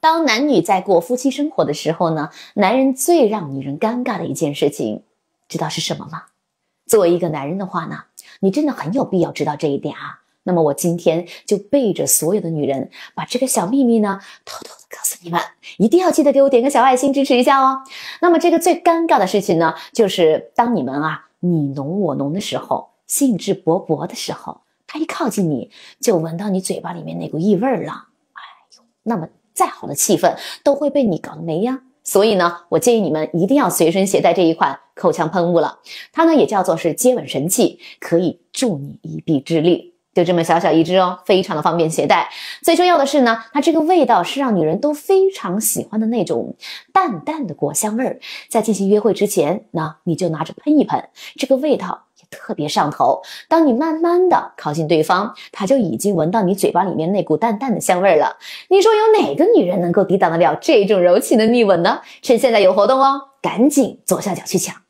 当男女在过夫妻生活的时候呢，男人最让女人尴尬的一件事情，知道是什么吗？作为一个男人的话呢，你真的很有必要知道这一点啊。那么我今天就背着所有的女人，把这个小秘密呢，偷偷的告诉你们。一定要记得给我点个小爱心支持一下哦。那么这个最尴尬的事情呢，就是当你们啊你浓我浓的时候，兴致勃勃的时候，他一靠近你就闻到你嘴巴里面那股异味了。哎呦，那么。再好的气氛都会被你搞得没呀，所以呢，我建议你们一定要随身携带这一款口腔喷雾了。它呢也叫做是接吻神器，可以助你一臂之力。就这么小小一支哦，非常的方便携带。最重要的是呢，它这个味道是让女人都非常喜欢的那种淡淡的果香味儿。在进行约会之前，那你就拿着喷一喷，这个味道。特别上头，当你慢慢的靠近对方，他就已经闻到你嘴巴里面那股淡淡的香味了。你说有哪个女人能够抵挡得了这种柔情的蜜吻呢？趁现在有活动哦，赶紧左下角去抢。